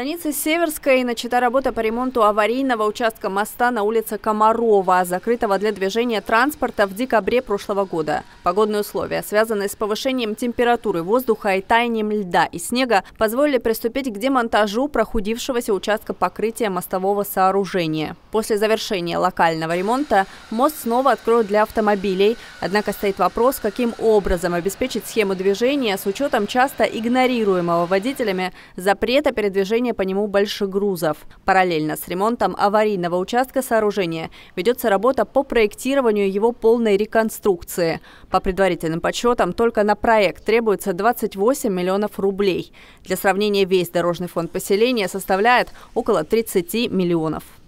станице Северской начата работа по ремонту аварийного участка моста на улице Комарова, закрытого для движения транспорта в декабре прошлого года. Погодные условия, связанные с повышением температуры воздуха и таянием льда и снега, позволили приступить к демонтажу прохудившегося участка покрытия мостового сооружения. После завершения локального ремонта мост снова откроют для автомобилей, однако стоит вопрос, каким образом обеспечить схему движения с учетом часто игнорируемого водителями запрета передвижения движения по нему больше грузов. Параллельно с ремонтом аварийного участка сооружения ведется работа по проектированию его полной реконструкции. По предварительным подсчетам, только на проект требуется 28 миллионов рублей. Для сравнения, весь дорожный фонд поселения составляет около 30 миллионов.